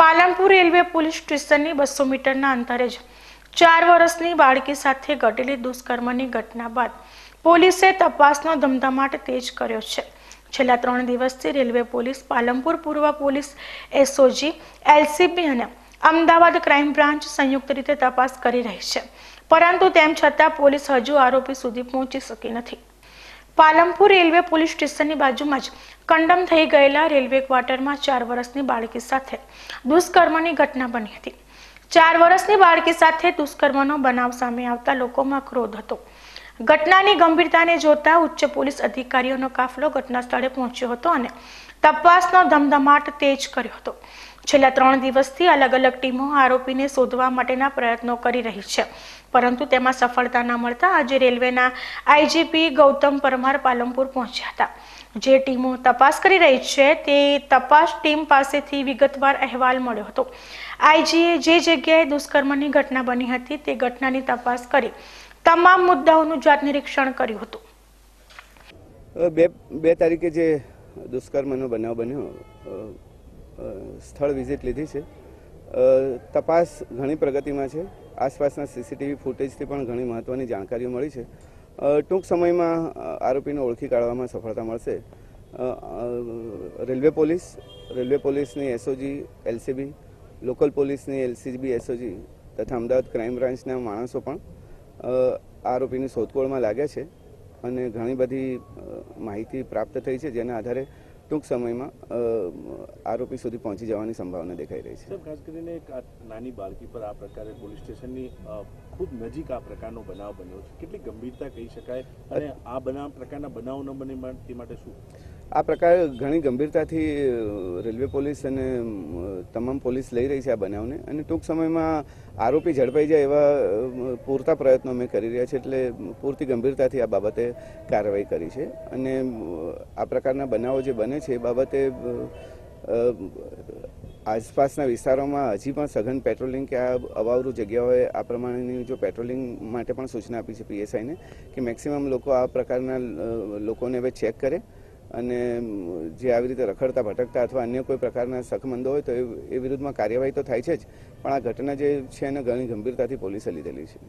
Palanpur railway police સ્ટેશનની બસો મીટરના અંતરે જ ચાર વર્ષની બાળકી સાથે ઘટેલી દુષ્કર્મની ઘટના બાદ પોલીસે તપાસનો ધમધમાટ તેજ કર્યો છે છેલ્લા ત્રણ દિવસથી રેલવે પોલીસ પાલનપુર પૂર્વ પોલીસ એસઓજી એલસીબી અને અમદાવાદ ક્રાઇમ બ્રાન્ચ સંયુક્ત રીતે તપાસ કરી રહી છે પરંતુ તેમ છતાં પોલીસ હજુ આરોપી સુધી પહોંચી શકી નથી પાલમપુર રેલવે પોલીસ સ્ટેશનની બાજુમાં જ કંડમ થઈ ગયેલા રેલવે ક્વાર્ટરમાં ચાર વર્ષની બાળકી સાથે દુષ્કર્મની ઘટના બની હતી ચાર વર્ષની બાળકી સાથે દુષ્કર્મનો બનાવ સામે આવતા લોકોમાં ક્રોધ હતો ઘટનાની ગંભીરતાને જોતા ઉચ્ચ પોલીસ અધિકારીઓનો કાફલો ઘટના સ્થળે પહોંચ્યો હતો અને તપાસનો ધમધમાટ તેજ કર્યો હતો છેલ્લા ત્રણ દિવસથી અલગ અલગ ટીમો આરોપીને શોધવા માટેના પ્રયત્નો કરી રહી છે પરંતુ તેમાં સફળતા ન મળતા આજે રેલવેના આઈજીપી ગૌતમ પરમાર પાલમપુર પહોંચ્યા હતા જે ટીમો તપાસ કરી રહી છે તે તપાસ ટીમ પાસેથી વિગતવાર અહેવાલ મળ્યો હતો આઈજીએ જે જગ્યાએ દુષ્કર્મની ઘટના બની હતી તે ઘટનાની તપાસ કરી તમામ મુદ્દાઓનું જાત નિરીક્ષણ કર્યું હતું બે બે તારીખે જે દુષ્કર્મનો બનાવ બન્યો સ્થળ વિઝિટ લીધી છે તપાસ ઘણી પ્રગતિમાં છે આસપાસના સીસીટીવી ફૂટેજથી પણ ઘણી મહત્ત્વની જાણકારીઓ મળી છે ટૂંક સમયમાં આરોપીને ઓળખી કાઢવામાં સફળતા મળશે રેલવે પોલીસ રેલવે પોલીસની એસઓજી એલસીબી લોકલ પોલીસની એલસીબી એસઓજી તથા અમદાવાદ ક્રાઇમ બ્રાન્ચના માણસો પણ આરોપીની શોધખોળમાં લાગે છે અને ઘણી બધી માહિતી પ્રાપ્ત થઈ છે જેના આધારે ટૂંક સમયમાં આરોપી સુધી પહોંચી જવાની સંભાવના દેખાઈ રહી છે ખાસ કરીને એક નાની બાળકી પર આ પ્રકારે પોલીસ સ્ટેશનની ખૂબ નજીક આ પ્રકારનો બનાવ બન્યો છે કેટલી ગંભીરતા કહી શકાય અને આ બનાવ પ્રકારના બનાવ ન બને તે માટે શું આ પ્રકાર ઘણી ગંભીરતાથી રેલવે પોલીસ અને તમામ પોલીસ લઈ રહી છે આ બનાવને અને ટૂંક સમયમાં આરોપી ઝડપાઈ જાય એવા પૂરતા પ્રયત્નો અમે કરી રહ્યા છીએ એટલે પૂરતી ગંભીરતાથી આ બાબતે કાર્યવાહી કરી છે અને આ પ્રકારના બનાવો જે બને છે એ બાબતે આસપાસના વિસ્તારોમાં હજી પણ સઘન પેટ્રોલિંગ કે આ અવાવરૂ જગ્યાઓએ આ પ્રમાણેની જો પેટ્રોલિંગ માટે પણ સૂચના આપી છે પીએસઆઈને કે મેક્સિમમ લોકો આ પ્રકારના લોકોને હવે ચેક કરે અને જે આવી રીતે રખડતા ભટકતા અથવા અન્ય કોઈ પ્રકારના સખમંદો હોય તો એ વિરુદ્ધમાં કાર્યવાહી તો થાય છે જ પણ આ ઘટના જે છે એને ઘણી ગંભીરતાથી પોલીસે લીધેલી છે